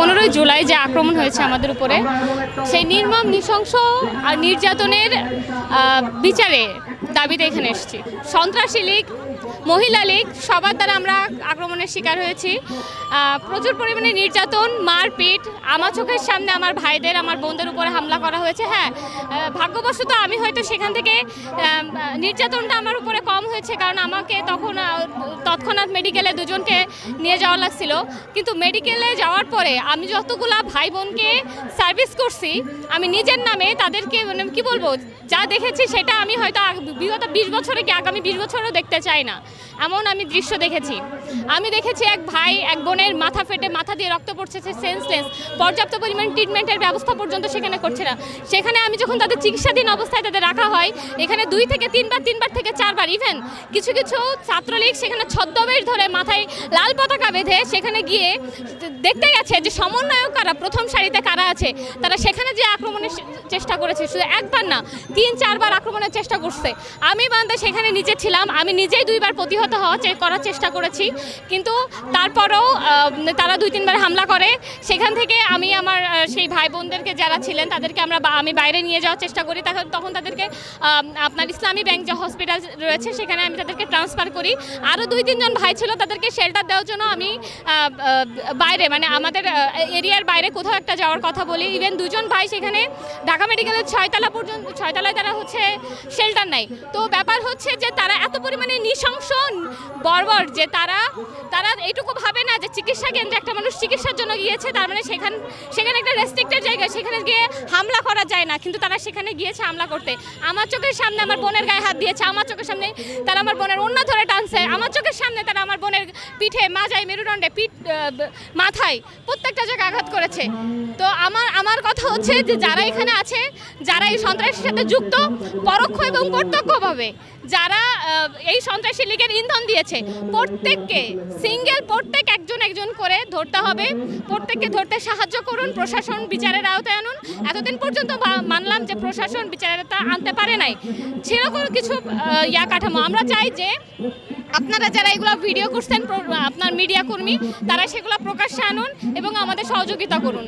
পনেরোই জুলাই যে আক্রমণ হয়েছে আমাদের উপরে সেই নির্মম নৃশংস আর নির্যাতনের বিচারে দাবিতে এখানে এসেছি সন্ত্রাসী লীগ মহিলা লীগ সবার দ্বারা আমরা আক্রমণের শিকার হয়েছি প্রচুর পরিমাণে নির্যাতন মারপিট আমার চোখের সামনে আমার ভাইদের আমার বোনদের উপরে হামলা করা হয়েছে হ্যাঁ ভাগ্যবশত আমি হয়তো সেখান থেকে নির্যাতনটা আমার উপরে কম হয়েছে কারণ আমাকে তখন তৎক্ষণাৎ মেডিকেলে দুজনকে নিয়ে যাওয়া লাগছিল কিন্তু মেডিকেলে যাওয়ার পরে আমি যতগুলা ভাই বোনকে সার্ভিস করছি আমি নিজের নামে তাদেরকে মানে কী বলবো যা দেখেছি সেটা আমি হয়তো বিগত বিশ বছরে কি আগামী বিশ বছরও দেখতে চাই না এমন আমি দৃশ্য দেখেছি আমি দেখেছি এক ভাই এক বোনের মাথা ফেটে মাথা দিয়ে রক্ত পড়ছে সে সেন্সলেস পর্যাপ্ত পরিমাণ ট্রিটমেন্টের ব্যবস্থা পর্যন্ত সেখানে করছে না সেখানে আমি যখন তাদের চিকিৎসাধীন অবস্থায় তাদের রাখা হয় এখানে দুই থেকে তিনবার তিনবার থেকে চারবার ইভেন কিছু কিছু ছাত্রলীগ সেখানে ছদ্মবেশ ধরে মাথায় লাল পতাকা বেঁধে সেখানে গিয়ে দেখতে গেছে যে সমন্বয়ক কারা প্রথম সারিতে কারা আছে তারা সেখানে যে আক্রমণের চেষ্টা করেছে শুধু একবার না তিন চারবার আক্রমণের চেষ্টা করছে আমি বান্ধব সেখানে নিজে ছিলাম আমি নিজেই দুইবার প্রতিহত হওয়া করার চেষ্টা করেছি কিন্তু তারপরেও তারা দুই তিন তিনবার হামলা করে সেখান থেকে আমি আমার সেই ভাই বোনদেরকে যারা ছিলেন তাদেরকে আমরা আমি বাইরে নিয়ে যাওয়ার চেষ্টা করি তখন তাদেরকে আপনার ইসলামী ব্যাংক যে হসপিটাল রয়েছে সেখানে আমি তাদেরকে ট্রান্সফার করি আরও দুই তিনজন ভাই ছিল তাদেরকে শেল্টার দেওয়ার জন্য আমি বাইরে মানে আমাদের এরিয়ার বাইরে কোথাও একটা যাওয়ার কথা বলি ইভেন দুজন ভাই সেখানে ঢাকা মেডিকেলের ছয়তলা পর্যন্ত ছয়তলায় তারা হচ্ছে শেল্টার নাই তো ব্যাপার হচ্ছে যে তারা এত পরিমাণে নিঃশংস বর্বর যে তারা তারা এইটুকু চিকিৎসা কেন্দ্রে একটা মানুষ চিকিৎসার জন্য গিয়েছে তার মানে সেখান সেখানে একটা রেস্ট্রিক্টেড জায়গা সেখানে গিয়ে হামলা করা যায় না কিন্তু তারা সেখানে গিয়েছে হামলা করতে আমার চোখের সামনে আমার বোনের গায়ে হাত দিয়েছে আমার চোখের সামনে তারা আমার বোনের অন্য ধরে টানছে আমার চোখের সামনে তারা আমার বোনের পিঠে মাজায় মেরুদণ্ডে পিঠ মাথায় প্রত্যেকটা জায়গায় আঘাত করেছে তো আমার আমার কথা হচ্ছে যে যারা এখানে আছে যারা এই সন্ত্রাসের সাথে যুক্ত পরোক্ষ এবং প্রত্যক্ষভাবে যারা এই সন্ত্রাসী লীগের ইন্ধন দিয়েছে প্রত্যেককে সিঙ্গেল প্রত্যেক একজন একজন করে ধরতে হবে প্রত্যেককে ধরতে সাহায্য করুন প্রশাসন বিচারের আওতায় আনুন এতদিন পর্যন্ত মানলাম যে প্রশাসন বিচারের তা আনতে পারে নাই কোনো কিছু ইয়া কাঠামো আমরা চাই যে আপনারা যারা এগুলো ভিডিও করছেন আপনার মিডিয়া কর্মী তারা সেগুলো প্রকাশ্যে আনুন এবং আমাদের সহযোগিতা করুন